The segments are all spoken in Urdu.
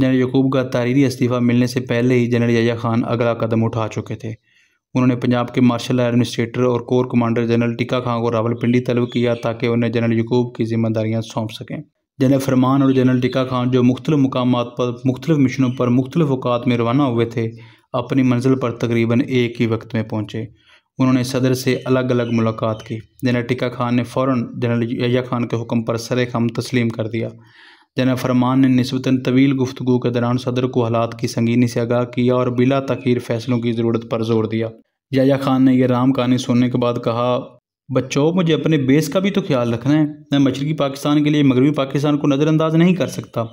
جنرل یقوب کا تاریری استعفیٰ ملنے سے پہلے ہی جنرل یحییٰ خان اگلا قدم اٹھا چکے تھے انہوں نے پنجاب کے مارشل ایڈمنسٹریٹر اور corps commander general Tikka Khan کو راول پنڈی طلب کیا تاکہ انہیں جنرل یقوب کی ذمہ داریاں سونپ سکیں جنرل فرمان اور جنرل ٹکا خان جو مختلف مقامات پر مختلف مشنوں پر مختلف اوقات میں روانہ ہوئے تھے اپنی منزل پر تقریباً ایک ہی وقت میں پہنچے انہوں نے صدر سے الگ الگ ملاقات کی جنرل ٹکا خان نے فوراً جنرل یحییٰ خان کے حکم پر سر خم تسلیم کر دیا جناب فرمان نے نسبتاً طویل گفتگو کے دوران صدر کو حالات کی سنگینی سے آگاہ کیا اور بلا تخیر فیصلوں کی ضرورت پر زور دیا جائیا خان نے یہ رام کہانی سننے کے بعد کہا بچوں مجھے اپنے بیس کا بھی تو خیال رکھنا ہے میں مشرقی پاکستان کے لیے مغربی پاکستان کو نظر انداز نہیں کر سکتا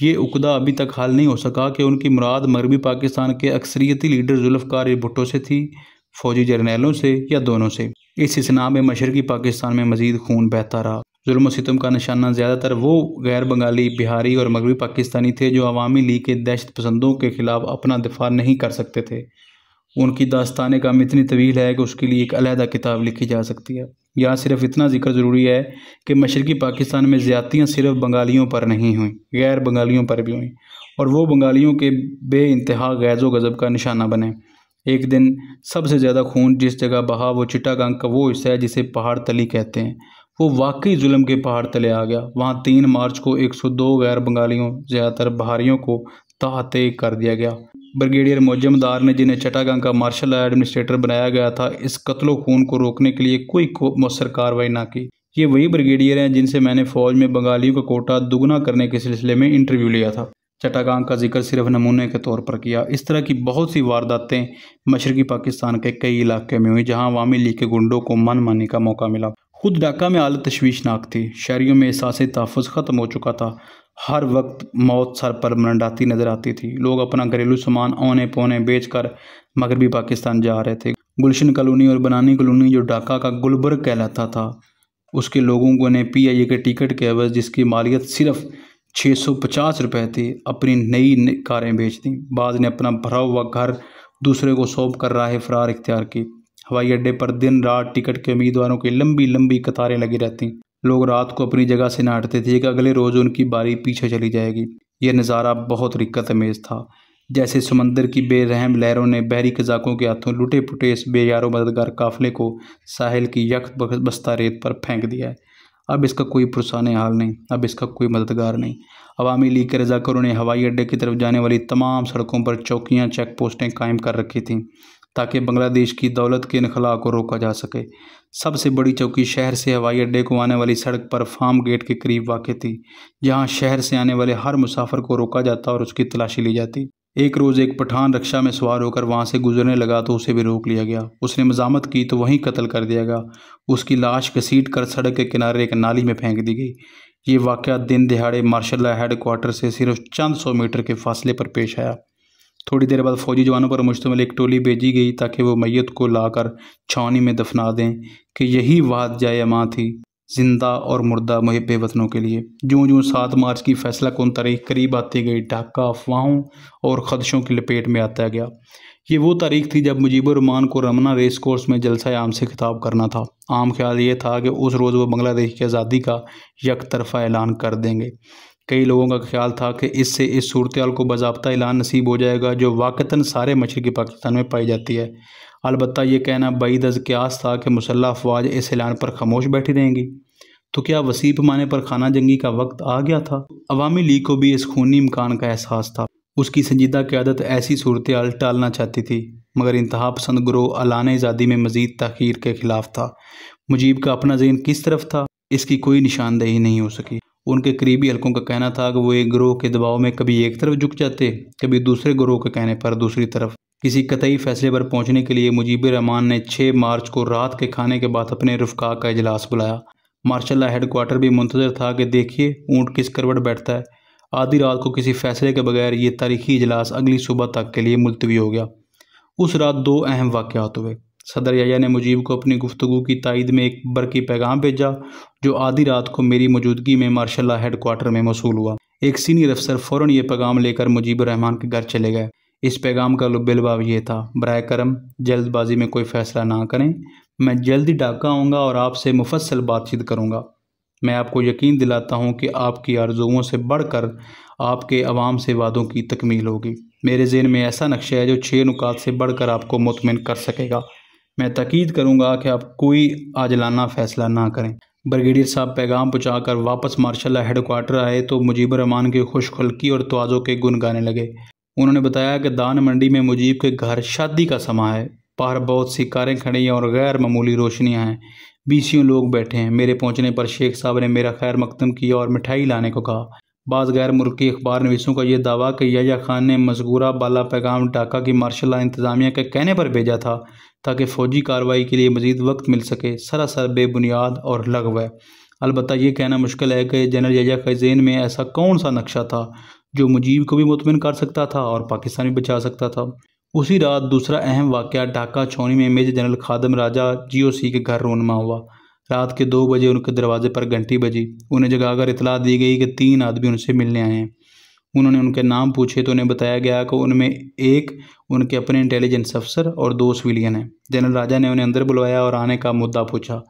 یہ عقدہ ابھی تک حل نہیں ہو سکا کہ ان کی مراد مغربی پاکستان کے اکثریتی لیڈر ذوالف کار بھٹو سے تھی فوجی جرنیلوں سے یا دونوں سے اس اسنا میں مشرقی پاکستان میں مزید خون بہتا رہا ظلم و ستم کا نشانہ زیادہ تر وہ غیر بنگالی بہاری اور مغربی پاکستانی تھے جو عوامی لیگ کے دہشت پسندوں کے خلاف اپنا دفاع نہیں کر سکتے تھے ان کی داستانیں کام اتنی طویل ہے کہ اس کے لیے ایک علیحدہ کتاب لکھی جا سکتی ہے یہاں صرف اتنا ذکر ضروری ہے کہ مشرقی پاکستان میں زیادتیاں صرف بنگالیوں پر نہیں ہوئیں غیر بنگالیوں پر بھی ہوئیں اور وہ بنگالیوں کے بے انتہا غیر و غضب کا نشانہ بنے ایک دن سب سے زیادہ خون جس جگہ بہا وہ چٹا گنگ کا وہ حصہ ہے جسے پہاڑ تلی کہتے ہیں وہ واقعی ظلم کے پہاڑ تلے آ گیا وہاں تین مارچ کو ایک سو دو غیر بنگالیوں زیادہ تر بہاریوں کو تحت کر دیا گیا بریگیڈیئر دار نے جنہیں چٹاگانگ کا مارشل ایڈمنسٹریٹر بنایا گیا تھا اس قتل و خون کو روکنے کے لیے کوئی مؤثر کاروائی نہ کی یہ وہی بریگیڈیئر ہیں جن سے میں نے فوج میں بنگالیوں کا کوٹا دگنا کرنے کے سلسلے میں انٹرویو لیا تھا چٹاگانگ کا ذکر صرف نمونے کے طور پر کیا اس طرح کی بہت سی وارداتیں مشرقی پاکستان کے کئی علاقے میں ہوئیں جہاں عوامی لیگ کے گنڈوں کو من ماننے کا موقع ملا خود ڈاکہ میں عالت تشویشناک تھی شہریوں میں احساس تحفظ ختم ہو چکا تھا ہر وقت موت سر پر منڈاتی نظر آتی تھی لوگ اپنا گھریلو سامان آنے پونے بیچ کر مغربی پاکستان جا رہے تھے گلشن کالونی اور بنانی کالونی جو ڈاکہ کا گلبرگ کہلاتا تھا اس کے لوگوں کو نے پی آئی اے کے ٹکٹ کے عوض جس کی مالیت صرف چھ سو پچاس روپے تھی اپنی نئی کاریں بیچ دیں بعض نے اپنا بھرا ہوا گھر دوسرے کو سونپ کر راہ فرار اختیار کی ہوائی اڈے پر دن رات ٹکٹ کے امیدواروں کی لمبی لمبی قطاریں لگی رہتی لوگ رات کو اپنی جگہ سے نہٹتے تھے کہ اگلے روز ان کی باری پیچھے چلی جائے گی یہ نظارہ بہت رکت امیز تھا جیسے سمندر کی بے رحم لہروں نے بحری قزاقوں کے ہاتھوں لٹے پٹے اس بے یاروں مددگار قافلے کو ساحل کی یک بستہ ریت پر پھینک دیا ہے اب اس کا کوئی پرسانے حال نہیں اب اس کا کوئی مددگار نہیں عوامی لیگ کے رضاکروں نے ہوائی اڈے کی طرف جانے والی تمام سڑکوں پر چوکیاں چیک پوسٹیں قائم کر رکھی تھیں تاکہ بنگلہ دیش کی دولت کے انخلا کو روکا جا سکے سب سے بڑی چوکی شہر سے ہوائی اڈے کو آنے والی سڑک پر فارم گیٹ کے قریب واقع تھی جہاں شہر سے آنے والے ہر مسافر کو روکا جاتا اور اس کی تلاشی لی جاتی ایک روز ایک پٹھان رکشہ میں سوار ہو کر وہاں سے گزرنے لگا تو اسے بھی روک لیا گیا اس نے مزامت کی تو وہیں قتل کر دیا گیا اس کی لاش کسیٹ کر سڑک کے کنارے ایک نالی میں پھینک دی گئی یہ واقعہ دن دہاڑے مارشل ہیڈ کوارٹر سے صرف چند سو میٹر کے فاصلے پر پیش آیا تھوڑی دیر بعد فوجی جوانوں پر مشتمل ایک ٹولی بھیجی گئی تاکہ وہ میت کو لا کر چھاؤنی میں دفنا دیں کہ یہی واد جائے ماں تھی زندہ اور مردہ محب وطنوں کے لیے جوں جوں سات مارچ کی فیصلہ کن تاریخ قریب آتی گئی ڈھاکہ افواہوں اور خدشوں کی لپیٹ میں آتا گیا یہ وہ تاریخ تھی جب مجیب الرحمان کو رمنا ریس کورس میں جلسہ عام سے خطاب کرنا تھا عام خیال یہ تھا کہ اس روز وہ بنگلہ دیش کی آزادی کا یک طرفہ اعلان کر دیں گے کئی لوگوں کا خیال تھا کہ اس سے اس صورتحال کو باضابطہ اعلان نصیب ہو جائے گا جو واقعتاً سارے مشرقی پاکستان میں پائی جاتی ہے البتہ یہ کہنا از قیاس تھا کہ مسلح افواج اس اعلان پر خاموش بیٹھی رہیں گی تو کیا وسیع پیمانے پر خانہ جنگی کا وقت آ گیا تھا عوامی لیگ کو بھی اس خونی امکان کا احساس تھا اس کی سنجیدہ قیادت ایسی صورتحال ٹالنا چاہتی تھی مگر انتہا پسند گروہ اعلان آزادی میں مزید تحقیر کے خلاف تھا مجیب کا اپنا ذہن کس طرف تھا اس کی کوئی نشاندہی نہیں ہو سکی ان کے قریبی حلقوں کا کہنا تھا کہ وہ ایک گروہ کے دباؤ میں کبھی ایک طرف جھک جاتے کبھی دوسرے گروہ کے کہنے پر دوسری طرف کسی قطعی فیصلے پر پہنچنے کے لیے مجیب رحمان نے چھ مارچ کو رات کے کھانے کے بعد اپنے رفقا کا اجلاس بلایا مارشل اللہ ہیڈ کوارٹر بھی منتظر تھا کہ دیکھیے اونٹ کس کروٹ بیٹھتا ہے آدھی رات کو کسی فیصلے کے بغیر یہ تاریخی اجلاس اگلی صبح تک کے لیے ملتوی ہو گیا اس رات دو اہم واقعات ہوئے صدر یعیہ نے مجیب کو اپنی گفتگو کی تائید میں ایک برقی پیغام بھیجا جو آدھی رات کو میری موجودگی میں مارشاللہ اللہ ہیڈ کوارٹر میں موصول ہوا ایک سینئر افسر فوراً یہ پیغام لے کر مجیب الرحمن کے گھر چلے گئے اس پیغام کا لبی الباب یہ تھا براہ کرم جلد بازی میں کوئی فیصلہ نہ کریں میں جلدی ڈاکہ آؤں گا اور آپ سے مفصل بات چیت کروں گا میں آپ کو یقین دلاتا ہوں کہ آپ کی آرزوؤں سے بڑھ کر آپ کے عوام سے وعدوں کی تکمیل ہوگی میرے ذہن میں ایسا نقشہ ہے جو چھ نکات سے بڑھ کر آپ کو مطمئن کر سکے گا میں تقید کروں گا کہ آپ کوئی آجلانہ فیصلہ نہ کریں بریگیڈیئر صاحب پیغام پہنچا کر واپس مارشاء ہیڈ کوارٹر آئے تو مجیب الرحمان کی خلقی اور توازوں کے گن گانے لگے انہوں نے بتایا کہ دان منڈی میں مجیب کے گھر شادی کا سما ہے باہر بہت سی کاریں کھڑی ہیں اور غیر معمولی روشنیاں ہیں بیسیوں لوگ بیٹھے ہیں میرے پہنچنے پر شیخ صاحب نے میرا خیر مقدم کیا اور مٹھائی لانے کو کہا بعض غیر ملکی اخبار نویسوں کا یہ دعویٰ کہ یجا خان نے مذکورہ بالا پیغام ڈھاکہ کی مارشل انتظامیہ کے کہنے پر بھیجا تھا تاکہ فوجی کارروائی کے لیے مزید وقت مل سکے سراسر سر بے بنیاد اور ہے البتہ یہ کہنا مشکل ہے کہ جنرل کے خیزین میں ایسا کون سا نقشہ تھا جو مجیب کو بھی مطمئن کر سکتا تھا اور پاکستان بھی بچا سکتا تھا اسی رات دوسرا اہم واقعہ ڈھاکہ چھونی میں میجر جنرل خادم راجہ جی او سی کے گھر رونما ہوا رات کے دو بجے ان کے دروازے پر گھنٹی بجی انہیں جگہ کر اطلاع دی گئی کہ تین آدمی ان سے ملنے آئے ہیں انہوں نے ان کے نام پوچھے تو انہیں بتایا گیا کہ ان میں ایک ان کے اپنے انٹیلیجنس افسر اور دو سویلین ہیں جنرل راجہ نے انہیں اندر بلوایا اور آنے کا مدعا پوچھا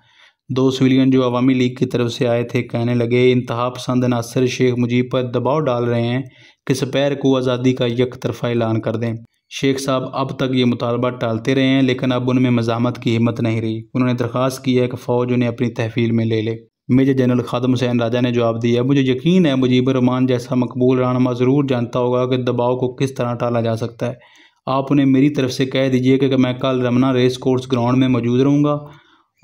دو سویلین جو عوامی لیگ کی طرف سے آئے تھے کہنے لگے انتہا پسند ناصر شیخ مجیب پر دباؤ ڈال رہے ہیں کہ سپیر کو آزادی کا یک طرفہ اعلان کر دیں شیخ صاحب اب تک یہ مطالبہ ٹالتے رہے ہیں لیکن اب ان میں مضامت کی ہمت نہیں رہی انہوں نے درخواست کی ہے کہ فوج انہیں اپنی تحفیل میں لے لے میجر جنرل خادم حسین راجہ نے جواب دیا مجھے یقین ہے مجیب الرحمان جیسا مقبول رانما ضرور جانتا ہوگا کہ دباؤ کو کس طرح ٹالا جا سکتا ہے آپ انہیں میری طرف سے کہہ دیجئے کہ میں کل رمنا ریس کورس گراؤنڈ میں موجود رہوں گا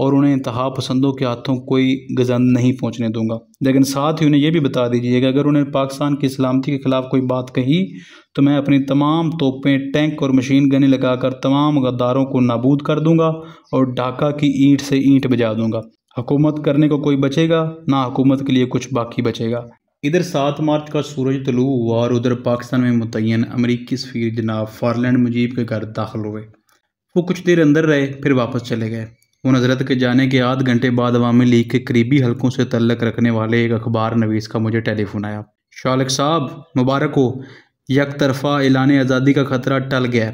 اور انہیں انتہا پسندوں کے ہاتھوں کوئی گزند نہیں پہنچنے دوں گا لیکن ساتھ ہی انہیں یہ بھی بتا دیجیے کہ اگر انہیں پاکستان کی سلامتی کے خلاف کوئی بات کہی تو میں اپنی تمام توپیں ٹینک اور مشین گنے لگا کر تمام غداروں کو نابود کر دوں گا اور ڈھاکہ کی اینٹ سے اینٹ بجا دوں گا حکومت کرنے کو کوئی بچے گا نہ حکومت کے لیے کچھ باقی بچے گا ادھر سات مارچ کا سورج طلوع ہوا اور ادھر پاکستان میں متعین امریکی سفیر جناب فارلینڈ مجیب کے گھر داخل ہوئے وہ کچھ دیر اندر رہے پھر واپس چلے گئے ان حضرت کے جانے کے آدھ گھنٹے بعد عوامی لیگ کے قریبی حلقوں سے تعلق رکھنے والے ایک اخبار نویس کا مجھے ٹیلی فون آیا شالک صاحب مبارک ہو یک طرفہ اعلان آزادی کا خطرہ ٹل گیا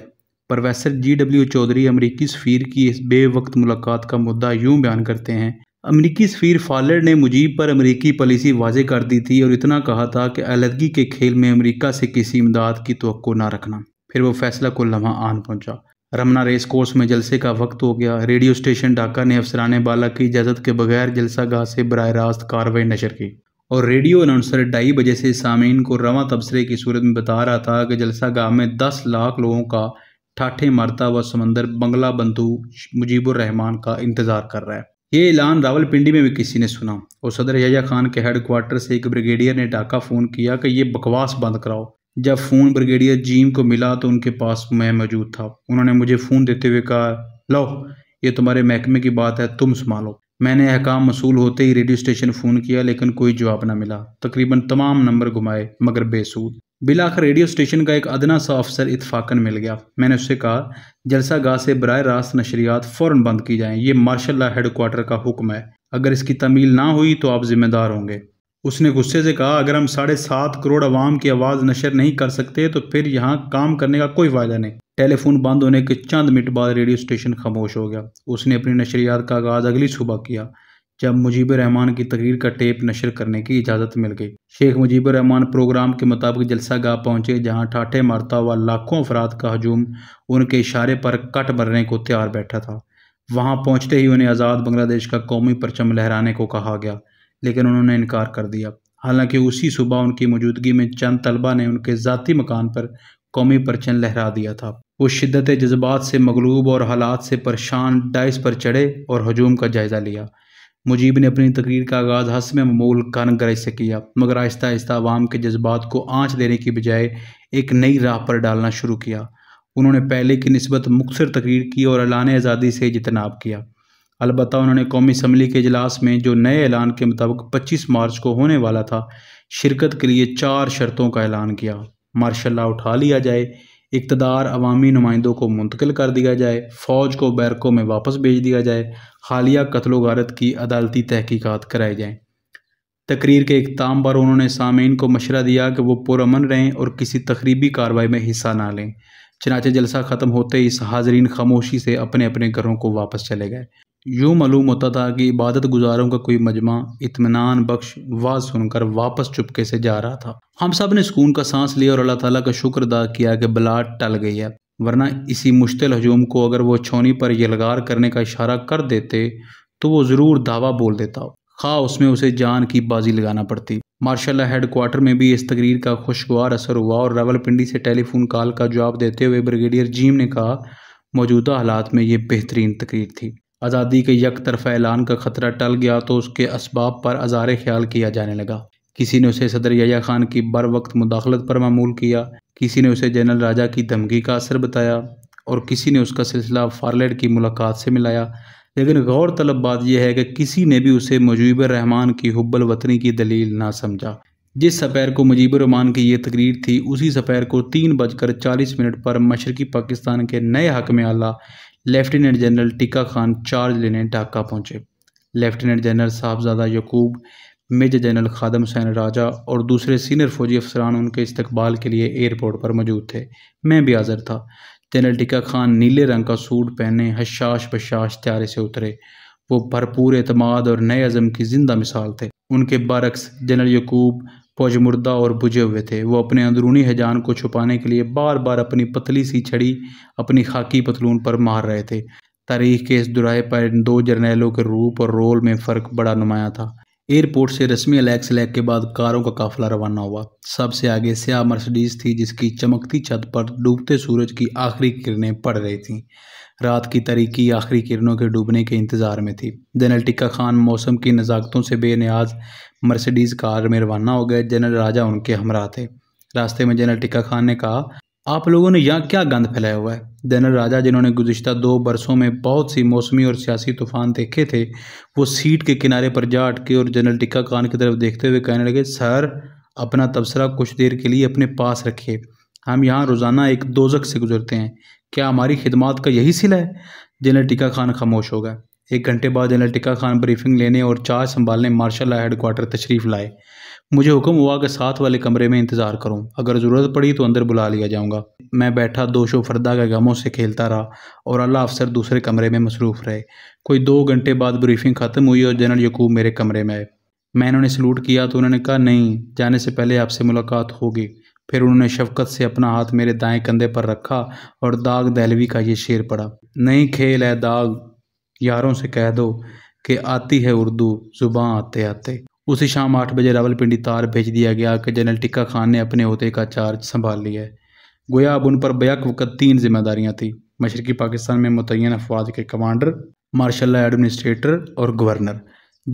پروفیسر جی ڈبلیو چودھری امریکی سفیر کی اس بے وقت ملاقات کا مدعا یوں بیان کرتے ہیں امریکی سفیر فالر نے مجیب پر امریکی پالیسی واضح کر دی تھی اور اتنا کہا تھا کہ علیحدگی کے کھیل میں امریکہ سے کسی امداد کی توقع نہ رکھنا پھر وہ فیصلہ کو لمحہ آن پہنچا رمنا ریس کورس میں جلسے کا وقت ہو گیا ریڈیو اسٹیشن ڈاکہ نے افسران بالا کی اجازت کے بغیر جلسہ گاہ سے براہ راست کاروائی نشر کی اور ریڈیو اناؤنسر ڈھائی بجے سے سامعین کو رواں تبصرے کی صورت میں بتا رہا تھا کہ جلسہ گاہ میں دس لاکھ لوگوں کا ٹھاٹھے مرتا ہوا سمندر بنگلہ بندھو مجیب الرحمان کا انتظار کر رہا ہے یہ اعلان راول پنڈی میں بھی کسی نے سنا اور صدر حجیہ خان کے ہیڈ کوارٹر سے ایک بریگیڈیئر نے ڈاکہ فون کیا کہ یہ بکواس بند کراؤ جب فون بریگیڈیئر جیم کو ملا تو ان کے پاس میں موجود تھا انہوں نے مجھے فون دیتے ہوئے کہا لو یہ تمہارے محکمے کی بات ہے تم سمالو میں نے احکام مصول ہوتے ہی ریڈیو اسٹیشن فون کیا لیکن کوئی جواب نہ ملا تقریباً تمام نمبر گھمائے مگر بے سود بلاخر ریڈیو اسٹیشن کا ایک ادنا سا افسر اتفاقن مل گیا میں نے اسے کہا جلسہ گاہ سے براہ راست نشریات فوراً بند کی جائیں یہ مارشل لا ہیڈ کوارٹر کا حکم ہے اگر اس کی تعمیل نہ ہوئی تو آپ ذمہ دار ہوں گے اس نے غصے سے کہا اگر ہم ساڑھے سات کروڑ عوام کی آواز نشر نہیں کر سکتے تو پھر یہاں کام کرنے کا کوئی فائدہ نہیں ٹیلی فون بند ہونے کے چند منٹ بعد ریڈیو اسٹیشن خاموش ہو گیا اس نے اپنی نشریات کا آغاز اگلی صبح کیا جب مجیب الرحمان کی تقریر کا ٹیپ نشر کرنے کی اجازت مل گئی شیخ مجیب الرحمان پروگرام کے مطابق جلسہ گاہ پہنچے جہاں ٹھاٹھے مارتا ہوا لاکھوں افراد کا ہجوم ان کے اشارے پر کٹ بھرنے کو تیار بیٹھا تھا وہاں پہنچتے ہی انہیں آزاد بنگلہ دیش کا قومی پرچم لہرانے کو کہا گیا لیکن انہوں نے انکار کر دیا حالانکہ اسی صبح ان کی موجودگی میں چند طلبہ نے ان کے ذاتی مکان پر قومی پرچن لہرا دیا تھا وہ شدت جذبات سے مغلوب اور حالات سے پریشان ڈائس پر چڑھے اور ہجوم کا جائزہ لیا مجیب نے اپنی تقریر کا آغاز ہنس میں معمول کارن گرج سے کیا مگر آہستہ آہستہ عوام کے جذبات کو آنچ دینے کی بجائے ایک نئی راہ پر ڈالنا شروع کیا انہوں نے پہلے کی نسبت مختصر تقریر کی اور اعلان آزادی سے اجتناب کیا البتہ انہوں نے قومی اسمبلی کے اجلاس میں جو نئے اعلان کے مطابق پچیس مارچ کو ہونے والا تھا شرکت کے لیے چار شرطوں کا اعلان کیا مارشاء اللہ اٹھا لیا جائے اقتدار عوامی نمائندوں کو منتقل کر دیا جائے فوج کو بیرکوں میں واپس بھیج دیا جائے حالیہ قتل و غارت کی عدالتی تحقیقات کرائی جائیں تقریر کے اقتام پر انہوں نے سامعین کو مشورہ دیا کہ وہ پرامن رہیں اور کسی تقریبی کاروائی میں حصہ نہ لیں چنانچہ جلسہ ختم ہوتے ہی اس حاضرین خاموشی سے اپنے اپنے گھروں کو واپس چلے گئے یوں معلوم ہوتا تھا کہ عبادت گزاروں کا کوئی مجمع اطمینان بخش واز سن کر واپس چپکے سے جا رہا تھا ہم سب نے سکون کا سانس لیا اور اللہ تعالیٰ کا شکر ادا کیا کہ بلاٹ ٹل گئی ہے ورنہ اسی مشتل ہجوم کو اگر وہ چھونی پر یلگار کرنے کا اشارہ کر دیتے تو وہ ضرور دعویٰ بول دیتا خواہ اس میں اسے جان کی بازی لگانا پڑتی مارشاء اللہ ہیڈ کوارٹر میں بھی اس تقریر کا خوشگوار اثر ہوا اور راول پنڈی سے ٹیلی فون کال کا جواب دیتے ہوئے بریگیڈیئر جیم نے کہا موجودہ حالات میں یہ بہترین تقریر تھی آزادی کے یک طرف اعلان کا خطرہ ٹل گیا تو اس کے اسباب پر ازار خیال کیا جانے لگا کسی نے اسے صدر یجح خان کی بر وقت مداخلت پر معمول کیا کسی نے اسے جنرل راجہ کی دھمکی کا اثر بتایا اور کسی نے اس کا سلسلہ فارلیڈ کی ملاقات سے ملایا لیکن غور طلب بات یہ ہے کہ کسی نے بھی اسے مجیب رحمان کی حب الوطنی کی دلیل نہ سمجھا جس سپیر کو مجیب الرحمان کی یہ تقریر تھی اسی سپیر کو تین بج کر چالیس منٹ پر مشرقی پاکستان کے نئے حق میں lieutenant general Tikka Khan charge لینے ڈھاکہ پہنچے lieutenant general Sahabzada Yaqub major general Khadim Hussain Raja اور دوسرے سینئر فوجی افسران ان کے استقبال کے لیے ایئرپورٹ پر موجود تھے میں بھی حاضر تھا جنرل ٹکا خان نیلے رنگ کا سوٹ پہنے حشاش بشاش تیارے سے اترے وہ بھرپور اعتماد اور نئے عزم کی زندہ مثال تھے ان کے برعکس جنرل یقوب پوج مردہ اور بجھے ہوئے تھے وہ اپنے اندرونی حجان کو چھپانے کے لیے بار بار اپنی پتلی سی چھڑی اپنی خاکی پتلون پر مار رہے تھے تاریخ کے اس درائے پر ان دو جرنیلوں کے روپ اور رول میں فرق بڑا نمایاں تھا ایئرپورٹ سے رسمی الیکس لیک کے بعد کاروں کا قافلہ روانہ ہوا سب سے آگے سیاہ مرسڈیز تھی جس کی چمکتی چھت پر ڈوبتے سورج کی آخری کرنیں پڑ رہی تھیں رات کی تاریکی آخری کرنوں کے ڈوبنے کے انتظار میں تھی جنرل ٹکہ خان موسم کی نزاکتوں سے بے نیاز مرسیڈیز کار میں روانہ ہو گئے جنرل راجہ ان کے ہمراہ تھے راستے میں جنرل ٹکہ خان نے کہا آپ لوگوں نے یہاں کیا گند پھیلایا ہوا ہے جنرل راجہ جنہوں نے گزشتہ دو برسوں میں بہت سی موسمی اور سیاسی طوفان دیکھے تھے وہ سیٹ کے کنارے پر جا اٹکے کے اور جنرل ٹکہ خان کی طرف دیکھتے ہوئے کہنے لگے سر اپنا تبصرہ کچھ دیر کے لیے اپنے پاس رکھے ہم یہاں روزانہ ایک دوزک سے گزرتے ہیں کیا ہماری خدمات کا یہی سل ہے جنرل ٹیکا خان خاموش ہو گیا ایک گھنٹے بعد جنرل ٹیکا خان بریفنگ لینے اور چار سنبھالنے مارشل لا ہیڈ کوارٹر تشریف لائے مجھے حکم ہوا کہ ساتھ والے کمرے میں انتظار کروں اگر ضرورت پڑی تو اندر بلا لیا جاؤں گا میں بیٹھا دوش و کے غموں سے کھیلتا رہا اور اللہ افسر دوسرے کمرے میں مصروف رہے کوئی دو گھنٹے بعد بریفنگ ختم ہوئی اور جنرل یقوب میرے کمرے میں آئے میں انہوں نے سلوٹ کیا تو انہوں نے کہا نہیں جانے سے پہلے آپ سے ملاقات ہوگی پھر انہوں نے شفقت سے اپنا ہاتھ میرے دائیں کندھے پر رکھا اور داغ دہلوی کا یہ شعر پڑا نہیں کھیل ہے داغ یاروں سے کہہ دو کہ آتی ہے اردو زباں آتے آتے اسی شام آٹھ بجے راول پنڈی تار بھیج دیا گیا کہ جنرل ٹکہ خان نے اپنے عہدے کا چارج سنبھال لیا ہے گویا اب ان پر بیک وقت تین ذمہ داریاں تھیں مشرقی پاکستان میں متعین افواج کے کمانڈر مارشل ایڈمنسٹریٹر اور گورنر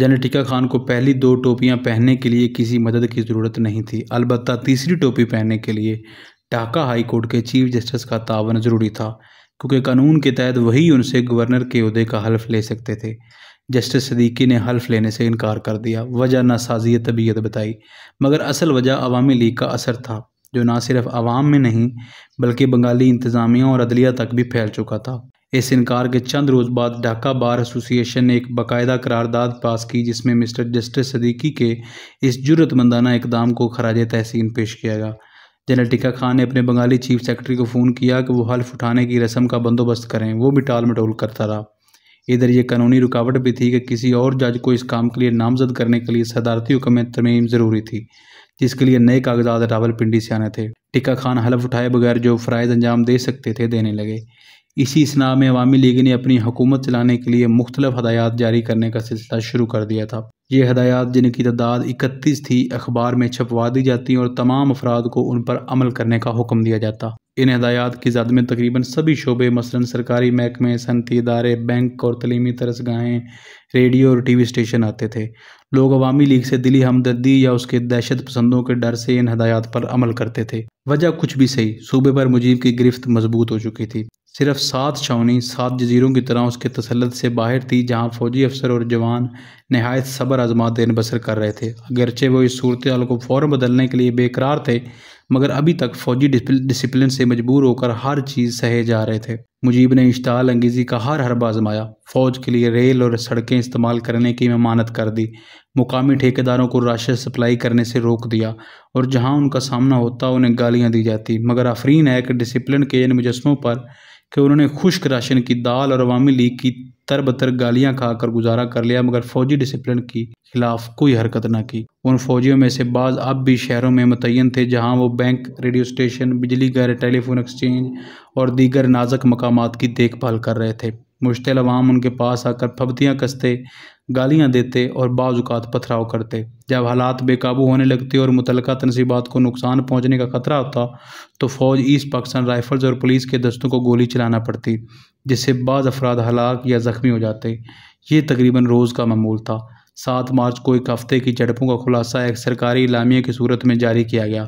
جنیٹیکا خان کو پہلی دو ٹوپیاں پہننے کے لیے کسی مدد کی ضرورت نہیں تھی البتہ تیسری ٹوپی پہننے کے لیے ڈھاکہ ہائی کورٹ کے چیف جسٹس کا تعاون ضروری تھا کیونکہ قانون کے تحت وہی ان سے گورنر کے عہدے کا حلف لے سکتے تھے جسٹس صدیقی نے حلف لینے سے انکار کر دیا وجہ نہ سازی طبیعت بتائی مگر اصل وجہ عوامی لیگ کا اثر تھا جو نہ صرف عوام میں نہیں بلکہ بنگالی انتظامیہ اور عدلیہ تک بھی پھیل چکا تھا اس انکار کے چند روز بعد ڈھاکہ بار ایسوسی ایشن نے ایک باقاعدہ قرارداد پاس کی جس میں مسٹر جسٹس صدیقی کے اس جرت مندانہ اقدام کو خراج تحسین پیش کیا گیا جنرل ٹکا خان نے اپنے بنگالی چیف سیکرٹری کو فون کیا کہ وہ حلف اٹھانے کی رسم کا بندوبست کریں وہ بھی ٹال مٹول کرتا رہا ادھر یہ قانونی رکاوٹ بھی تھی کہ کسی اور جج کو اس کام کے لیے نامزد کرنے کے لیے صدارتی حکم ترمیم ضروری تھی جس کے لیے نئے کاغذات راول پنڈی سے آنے تھے ٹکا خان حلف اٹھائے بغیر جو فرائض انجام دے سکتے تھے دینے لگے اسی اسنا میں عوامی لیگ نے اپنی حکومت چلانے کے لیے مختلف ہدایات جاری کرنے کا سلسلہ شروع کر دیا تھا یہ ہدایات جن کی تعداد اکتیس تھی اخبار میں چھپوا دی جاتی ہیں اور تمام افراد کو ان پر عمل کرنے کا حکم دیا جاتا ان ہدایات کی زد میں تقریباً سبھی شعبے مثلا سرکاری محکمے صنعتی ادارے بینک اور تعلیمی طرز گاہیں ریڈیو اور ٹی وی اسٹیشن آتے تھے لوگ عوامی لیگ سے دلی ہمدردی یا اس کے دہشت پسندوں کے ڈر سے ان ہدایات پر عمل کرتے تھے وجہ کچھ بھی صحیح صوبے پر مجیب کی گرفت مضبوط ہو چکی تھی صرف سات شونی سات جزیروں کی طرح اس کے تسلط سے باہر تھی جہاں فوجی افسر اور جوان نہایت صبر آزمات دین بسر کر رہے تھے اگرچہ وہ اس صورتحال کو فوراً بدلنے کے لیے بے قرار تھے مگر ابھی تک فوجی ڈسپلن سے مجبور ہو کر ہر چیز سہے جا رہے تھے مجیب نے اشتعال انگیزی کا ہر ہر آزمایا فوج کے لیے ریل اور سڑکیں استعمال کرنے کی ممانت کر دی مقامی ٹھیکیداروں کو راشن سپلائی کرنے سے روک دیا اور جہاں ان کا سامنا ہوتا انہیں گالیاں دی جاتی مگر آفرین ہے کہ ڈسپلن کے ان مجسموں پر کہ انہوں نے خشک راشن کی دال اور عوامی لیگ کی تر بتر گالیاں کھا کر گزارا کر لیا مگر فوجی ڈسپلن کی خلاف کوئی حرکت نہ کی ان فوجیوں میں سے بعض اب بھی شہروں میں متعین تھے جہاں وہ بینک ریڈیو سٹیشن بجلی گھر ٹیلی فون ایکسچینج اور دیگر نازک مقامات کی دیکھ بھال کر رہے تھے مشتعل عوام ان کے پاس آ کر پھبتیاں کستے گالیاں دیتے اور بعض اوقات پتھراؤ کرتے جب حالات بے قابو ہونے لگتے اور متعلقہ تنصیبات کو نقصان پہنچنے کا خطرہ ہوتا تو فوج ایسٹ پاکستان رائفلز اور پولیس کے دستوں کو گولی چلانا پڑتی جس سے بعض افراد ہلاک یا زخمی ہو جاتے یہ تقریباً روز کا معمول تھا سات مارچ کو ایک ہفتے کی جھڑپوں کا خلاصہ ایک سرکاری اعلامیہ کی صورت میں جاری کیا گیا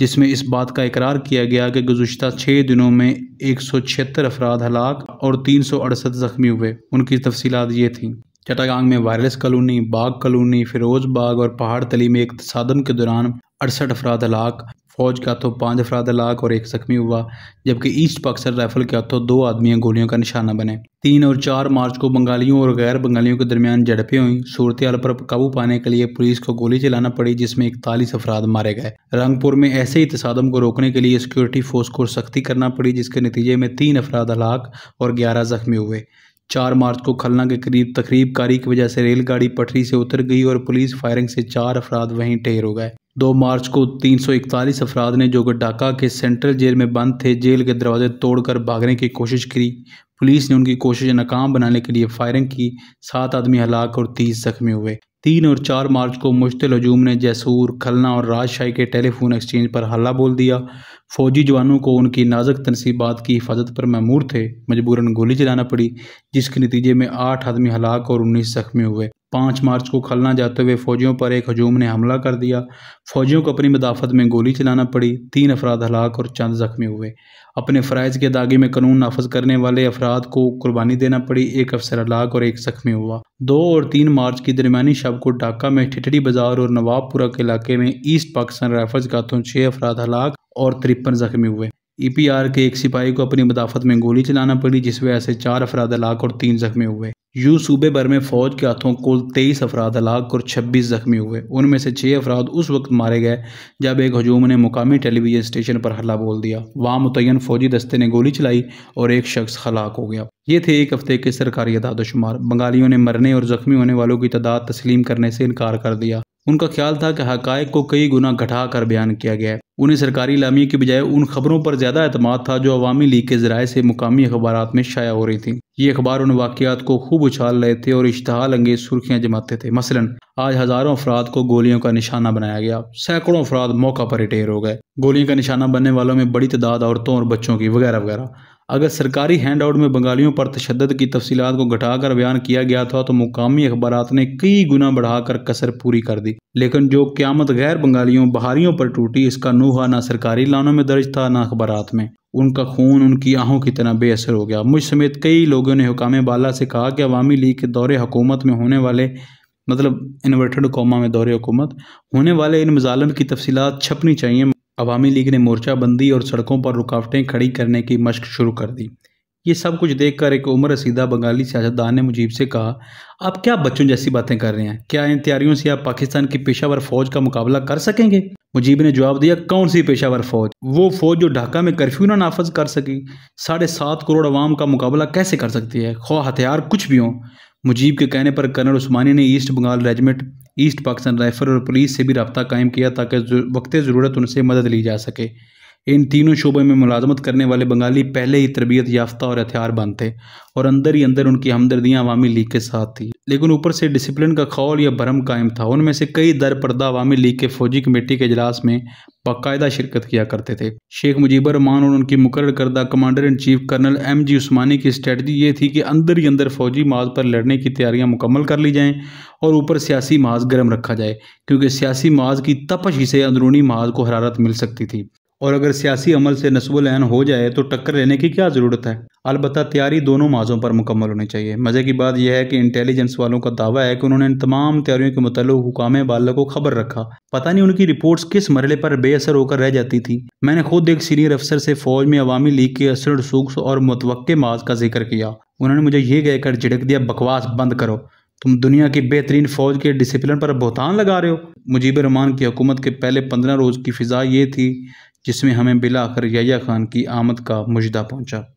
جس میں اس بات کا اقرار کیا گیا کہ گزشتہ چھ دنوں میں ایک سو چھہتر افراد ہلاک اور تین سو اڑسٹھ زخمی ہوئے ان کی تفصیلات یہ تھیں چٹاگانگ میں wireless colony Bagh colony Firoz Bagh اور پہاڑ تلی میں ایک تصادم کے دوران اڑسٹھ افراد ہلاک فوج کے ہاتھوں پانچ افراد ہلاک اور ایک زخمی ہوا جبکہ ایسٹ پاکسر رائفل کے ہاتھوں دو آدمیاں گولیوں کا نشانہ بنے تین اور چار مارچ کو بنگالیوں اور غیر بنگالیوں کے درمیان جھڑپیں ہوئیں صورتحال پر قابو پانے کے لیے پولیس کو گولی چلانا پڑی جس میں اکتالیس افراد مارے گئے رنگ پور میں ایسے ہی تصادم کو روکنے کے لیے سیکیورٹی فورس کو سختی کرنا پڑی جس کے نتیجے میں تین افراد ہلاک اور گیارہ زخمی ہوئے چار مارچ کو کھلنا کے قریب تقریب کاری کی وجہ سے ریل گاڑی پٹری سے اتر گئی اور پولیس فائرنگ سے چار افراد وہیں ٹھہر ہو گئے دو مارچ کو تین سو اکتالیس افراد نے جو کہ ڈھاکہ کے سینٹرل جیل میں بند تھے جیل کے دروازے توڑ کر بھاگنے کی کوشش کری پولیس نے ان کی کوشش ناکام بنانے کے لیے فائرنگ کی سات آدمی ہلاک اور تیس زخمی ہوئے تین اور چار مارچ کو مشتل ہجوم نے جیسور کھلنا اور راج شاہی کے ٹیلی فون ایکسچینج پر حلہ بول دیا فوجی جوانوں کو ان کی نازک تنصیبات کی حفاظت پر معمور تھے مجبوراً گولی چلانا پڑی جس کے نتیجے میں آٹھ آدمی ہلاک اور انیس زخمی ہوئے پانچ مارچ کو کھلنا جاتے ہوئے فوجیوں پر ایک ہجوم نے حملہ کر دیا فوجیوں کو اپنی مدافعت میں گولی چلانا پڑی تین افراد ہلاک اور چند زخمی ہوئے اپنے فرائض کے داغے میں قانون نافذ کرنے والے افراد کو قربانی دینا پڑی ایک افسر ہلاک اور ایک زخمی ہوا دو اور تین مارچ کی درمیانی شب کو ڈھاکہ میں ٹھٹڑی بازار اور نواب پورہ کے علاقے میں ایسٹ پاکستان رائفلز گاتوں چھ افراد ہلاک اور ترپن زخمی ہوئے ای پی آر کے ایک سپاہی کو اپنی مدافعت میں گولی چلانا پڑی جس وجہ سے چار افراد ہلاک اور تین زخمی ہوئے یوں صوبے بھر میں فوج کے ہاتھوں کل تیئیس افراد ہلاک اور چھبیس زخمی ہوئے ان میں سے چھ افراد اس وقت مارے گئے جب ایک ہجوم نے مقامی ٹیلی ویژن اسٹیشن پر حلہ بول دیا وہاں متعین فوجی دستے نے گولی چلائی اور ایک شخص ہلاک ہو گیا یہ تھے ایک ہفتے کے سرکاری اعداد و شمار بنگالیوں نے مرنے اور زخمی ہونے والوں کی تعداد تسلیم کرنے سے انکار کر دیا ان کا خیال تھا کہ حقائق کو کئی گنا گھٹا کر بیان کیا گیا ہے انہیں سرکاری لامی کی بجائے ان خبروں پر زیادہ اعتماد تھا جو عوامی لیگ کے ذرائع سے مقامی اخبارات میں شائع ہو رہی تھی یہ اخبار ان واقعات کو خوب اچھال رہے تھے اور اشتہال انگیز سرخیاں جماتے تھے مثلا آج ہزاروں افراد کو گولیوں کا نشانہ بنایا گیا سینکڑوں افراد موقع پر ریٹیر ہو گئے گولیوں کا نشانہ بننے والوں میں بڑی تعداد عورتوں اور بچوں کی وغیرہ وغیرہ اگر سرکاری ہینڈ آؤٹ میں بنگالیوں پر تشدد کی تفصیلات کو گھٹا کر بیان کیا گیا تھا تو مقامی اخبارات نے کئی گنا بڑھا کر کسر پوری کر دی لیکن جو قیامت غیر بنگالیوں بہاریوں پر ٹوٹی اس کا نوحہ نہ سرکاری لانوں میں درج تھا نہ اخبارات میں ان کا خون ان کی آہوں کی طرح بے اثر ہو گیا مجھ سمیت کئی لوگوں نے حکام بالا سے کہا کہ عوامی لیگ کے دور حکومت میں ہونے والے مطلب انورٹڈ قوما میں دور حکومت ہونے والے ان مظالم کی تفصیلات چھپنی چاہیے عوامی لیگ نے مورچہ بندی اور سڑکوں پر رکاوٹیں کھڑی کرنے کی مشق شروع کر دی یہ سب کچھ دیکھ کر ایک عمر رسیدہ بنگالی سیاست دان نے مجیب سے کہا آپ کیا بچوں جیسی باتیں کر رہے ہیں کیا ان تیاریوں سے آپ پاکستان کی پیشہ ور فوج کا مقابلہ کر سکیں گے مجیب نے جواب دیا کون سی پیشہ ور فوج وہ فوج جو ڈھاکہ میں کرفیو نہ نافذ کر سکی ساڑھے سات کروڑ عوام کا مقابلہ کیسے کر سکتی ہے خواہ ہتھیار کچھ بھی ہوں مجیب کے کہنے پر کرنل عثمانی نے East Bengal regiment East Pakistan rifle اور پولیس سے بھی رابطہ قائم کیا تاکہ وقت ضرورت ان سے مدد لی جا سکے ان تینوں شعبے میں ملازمت کرنے والے بنگالی پہلے ہی تربیت یافتہ اور ہتھیار بند تھے اور اندر ہی اندر ان کی ہمدردیاں عوامی لیگ کے ساتھ تھی لیکن اوپر سے ڈسپلن کا خول یا بھرم قائم تھا ان میں سے کئی در پردہ عوامی لیگ کے فوجی کمیٹی کے اجلاس میں باقاعدہ شرکت کیا کرتے تھے شیخ مجیب الرحمان اور ان کی مقرر کردہ commander in chief colonel M G Osmani کی اسٹریٹجی یہ تھی کہ اندر ہی اندر فوجی ماز پر لڑنے کی تیاریاں مکمل کر لی جائیں اور اوپر سیاسی ماز گرم رکھا جائے کیونکہ سیاسی ماز کی تپش ہی سے اندرونی ماز کو حرارت مل سکتی تھی اور اگر سیاسی عمل سے نصب العین ہو جائے تو ٹکر لینے کی کیا ضرورت ہے البتہ تیاری دونوں ماضوں پر مکمل ہونی چاہیے مزے کی بات یہ ہے کہ انٹیلیجنس والوں کا دعویٰ ہے کہ انہوں نے ان تمام تیاریوں کے متعلق حکام بالا کو خبر رکھا پتہ نہیں ان کی رپورٹس کس مرحلے پر بے اثر ہو کر رہ جاتی تھی میں نے خود ایک سینئر افسر سے فوج میں عوامی لیگ کے اثر رسوخ اور متوقع ماض کا ذکر کیا انہوں نے مجھے یہ کہہ کر جھڑک دیا بکواس بند کرو تم دنیا کی بہترین فوج کے ڈسپلن پر بہتان لگا رہے ہو مجیب رحمان کی حکومت کے پہلے پندرہ روز کی فضا یہ تھی جس میں ہمیں بلا کر یعہ خان کی آمد کا مجدہ پہنچا